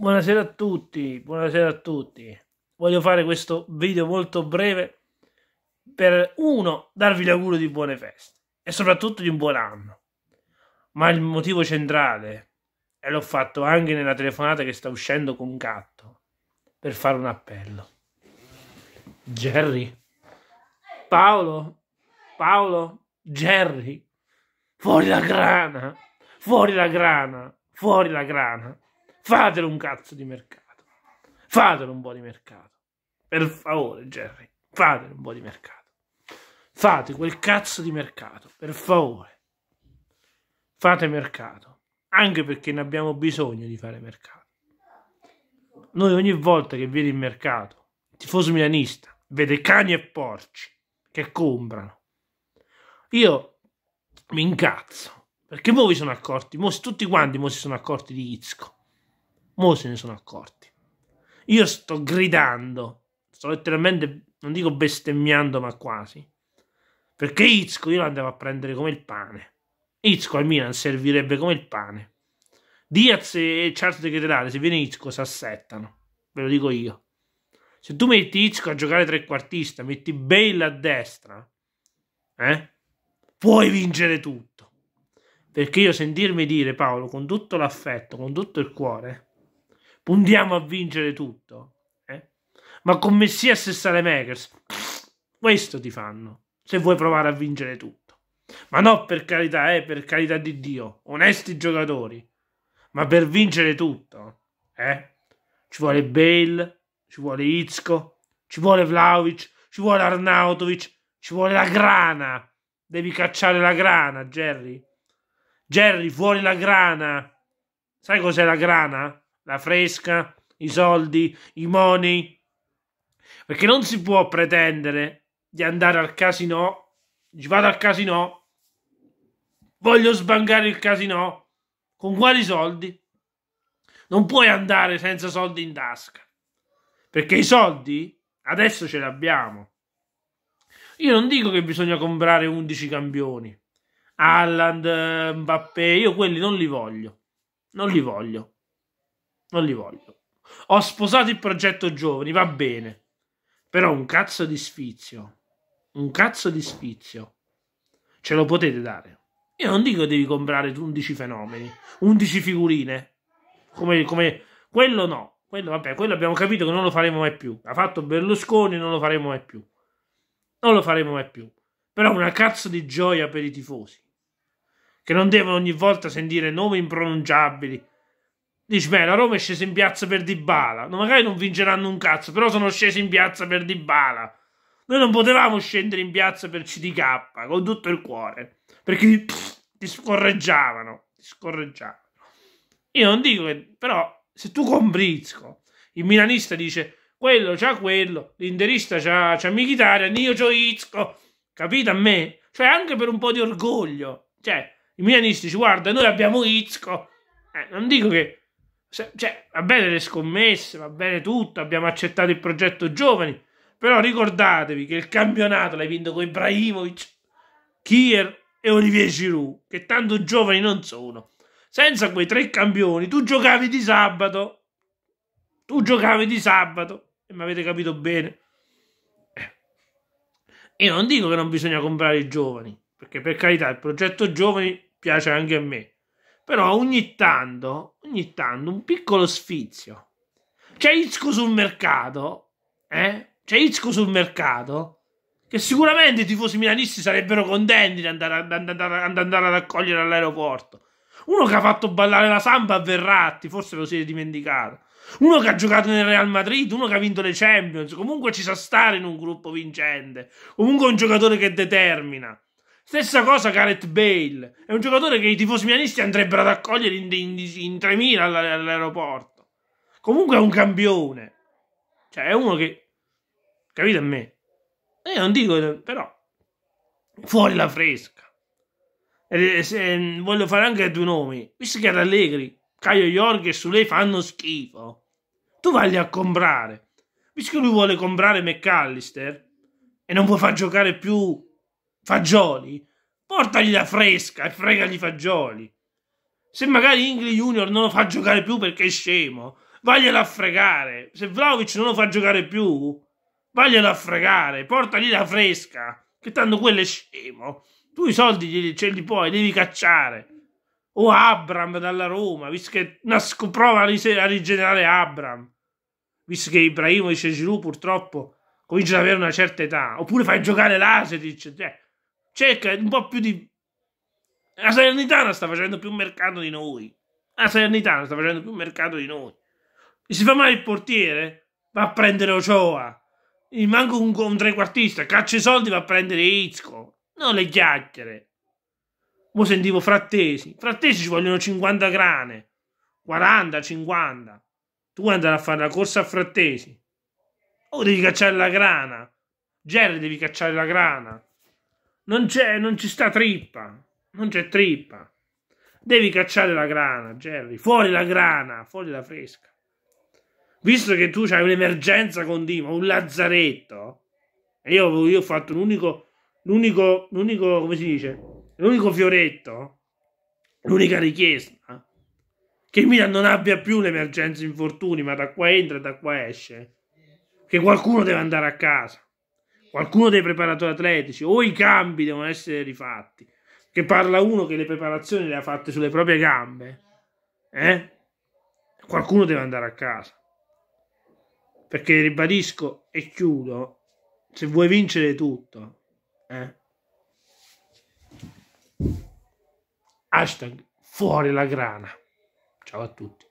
Buonasera a tutti, buonasera a tutti. Voglio fare questo video molto breve per uno darvi l'augurio di buone feste e soprattutto di un buon anno. Ma il motivo centrale e l'ho fatto anche nella telefonata che sta uscendo con Gatto per fare un appello. Jerry Paolo Paolo Jerry fuori la grana, fuori la grana, fuori la grana. Fatelo un cazzo di mercato. Fatelo un po' di mercato. Per favore, Jerry, fatelo un po' di mercato. Fate quel cazzo di mercato, per favore. Fate mercato, anche perché ne abbiamo bisogno di fare mercato. Noi ogni volta che vedi il mercato, il tifoso milanista, vede cani e porci che comprano. Io mi incazzo, perché voi vi sono accorti, mo, tutti quanti mo si sono accorti di Izco. Mo se ne sono accorti. Io sto gridando, sto letteralmente, non dico bestemmiando, ma quasi. Perché Izco io lo andavo a prendere come il pane. Izco al Milan servirebbe come il pane. Diaz e Charles De Ketelare, se viene Izco, si assettano. Ve lo dico io. Se tu metti Izco a giocare trequartista, metti Bale a destra, eh? puoi vincere tutto. Perché io sentirmi dire, Paolo, con tutto l'affetto, con tutto il cuore, puntiamo a vincere tutto. Eh? Ma con Messias e Saremakers, questo ti fanno, se vuoi provare a vincere tutto. Ma no, per carità, eh, per carità di Dio, onesti giocatori. Ma per vincere tutto, eh? Ci vuole Bale, ci vuole Itzko, ci vuole Vlaovic, ci vuole Arnautovic, ci vuole la grana. Devi cacciare la grana, Jerry. Jerry, fuori la grana. Sai cos'è la grana? la fresca, i soldi, i money. Perché non si può pretendere di andare al casino, ci vado al casino, voglio sbancare il casino, con quali soldi? Non puoi andare senza soldi in tasca, perché i soldi adesso ce li abbiamo. Io non dico che bisogna comprare 11 campioni, Alland, Mbappé, io quelli non li voglio, non li voglio. Non li voglio. Ho sposato il progetto giovani, va bene. Però un cazzo di sfizio. Un cazzo di sfizio. Ce lo potete dare. Io non dico che devi comprare 11 fenomeni, 11 figurine. Come, come quello no. Quello, vabbè, quello abbiamo capito che non lo faremo mai più. Ha fatto Berlusconi, non lo faremo mai più. Non lo faremo mai più. Però una cazzo di gioia per i tifosi. Che non devono ogni volta sentire nomi impronunciabili Dici, beh, la Roma è scesa in piazza per Dybala. No, magari non vinceranno un cazzo, però sono scesi in piazza per Dybala. Noi non potevamo scendere in piazza per CDK, con tutto il cuore. Perché pff, ti scorreggiavano. Ti scorreggiavano. Io non dico che... Però, se tu compri il milanista dice quello c'ha quello, l'inderista c'ha, c'ha Mkhitaryan, io c'ho Izco. Capito a me? Cioè, anche per un po' di orgoglio. Cioè, i milanisti ci guardano, noi abbiamo Izco. Eh, non dico che se, cioè, va bene le scommesse, va bene tutto, abbiamo accettato il progetto giovani, però ricordatevi che il campionato l'hai vinto con Ibrahimovic, Kier e Olivier Giroud, che tanto giovani non sono. Senza quei tre campioni tu giocavi di sabato. Tu giocavi di sabato, e mi avete capito bene. Eh. Io non dico che non bisogna comprare i giovani, perché per carità il progetto giovani piace anche a me. Però ogni tanto ogni tanto un piccolo sfizio. C'è Isco sul mercato, eh? C'è Isco sul mercato, che sicuramente i tifosi milanisti sarebbero contenti di andare, a, andare, andare ad accogliere all'aeroporto. Uno che ha fatto ballare la samba a Verratti, forse lo siete dimenticato. Uno che ha giocato nel Real Madrid, uno che ha vinto le Champions. Comunque ci sa stare in un gruppo vincente. Comunque è un giocatore che determina. Stessa cosa Gareth Bale, è un giocatore che i tifosi milanisti andrebbero ad accogliere in, in, in 3.000 all'aeroporto. Comunque è un campione. Cioè è uno che... Capite a me? Io non dico, però... Fuori la fresca. E, se, voglio fare anche due nomi. Visto che ad Allegri, Caio York e Sule fanno schifo. Tu vai a comprare. Visto che lui vuole comprare McAllister e non può far giocare più Fagioli? Portagli la fresca e fregagli Fagioli. Se magari Ingli Junior non lo fa giocare più perché è scemo, vaglielo a fregare. Se Vlaovic non lo fa giocare più, vaglielo a fregare. Portagli la fresca, che tanto quello è scemo. Tu i soldi ce li puoi, devi cacciare. O Abram dalla Roma, visto che nasco, prova a, rigenerare Abram. Visto che Ibrahimo e Giroud purtroppo cominciano ad avere una certa età. Oppure fai giocare l'Asetic, cioè cerca un po' più di... La Salernitana sta facendo più mercato di noi. La Salernitana sta facendo più mercato di noi. Si fa male il portiere? Va a prendere Ochoa. Manca un, un trequartista, caccia i soldi, va a prendere Izco. Non le chiacchiere. Mo sentivo frattesi. Frattesi ci vogliono 50 grane. 40, 50. Tu vuoi andare a fare la corsa a frattesi? O oh, devi cacciare la grana. Gerry devi cacciare la grana. Non c'è, non ci sta trippa. Non c'è trippa. Devi cacciare la grana, Jerry. Fuori la grana, fuori la fresca. Visto che tu hai un'emergenza con Dima, un lazzaretto, e io, io ho fatto l'unico, l'unico, l'unico, come si dice, l'unico fioretto, l'unica richiesta, che Milan non abbia più l'emergenza infortuni, ma da qua entra e da qua esce, che qualcuno deve andare a casa qualcuno dei preparatori atletici o i cambi devono essere rifatti. Che parla uno che le preparazioni le ha fatte sulle proprie gambe. Eh? Qualcuno deve andare a casa. Perché ribadisco e chiudo, se vuoi vincere tutto, eh? hashtag fuori la grana. Ciao a tutti.